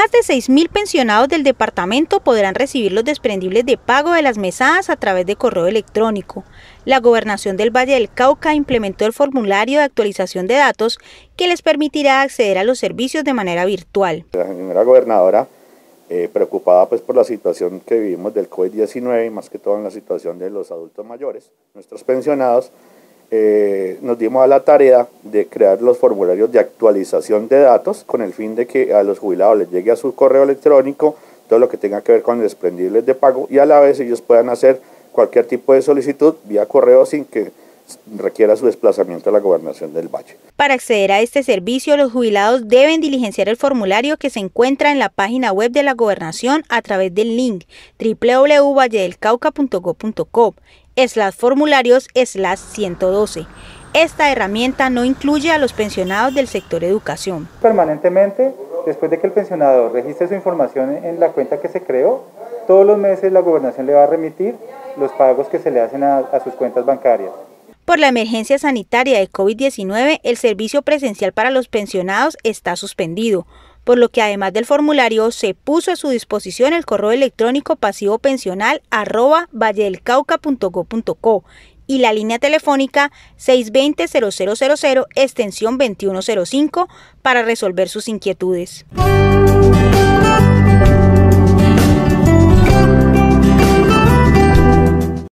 Más de 6.000 pensionados del departamento podrán recibir los desprendibles de pago de las mesadas a través de correo electrónico. La Gobernación del Valle del Cauca implementó el formulario de actualización de datos que les permitirá acceder a los servicios de manera virtual. La señora gobernadora, eh, preocupada pues por la situación que vivimos del COVID-19 y más que todo en la situación de los adultos mayores, nuestros pensionados, eh, nos dimos a la tarea de crear los formularios de actualización de datos con el fin de que a los jubilados les llegue a su correo electrónico todo lo que tenga que ver con desprendibles de pago y a la vez ellos puedan hacer cualquier tipo de solicitud vía correo sin que requiera su desplazamiento a la gobernación del Valle. Para acceder a este servicio, los jubilados deben diligenciar el formulario que se encuentra en la página web de la gobernación a través del link www.valledelcauca.gov.co slash formularios slash 112. Esta herramienta no incluye a los pensionados del sector educación. Permanentemente, después de que el pensionado registre su información en la cuenta que se creó, todos los meses la gobernación le va a remitir los pagos que se le hacen a sus cuentas bancarias. Por la emergencia sanitaria de COVID-19, el servicio presencial para los pensionados está suspendido, por lo que además del formulario se puso a su disposición el correo electrónico pasivo pensional arroba y la línea telefónica 620-0000 extensión 2105 para resolver sus inquietudes.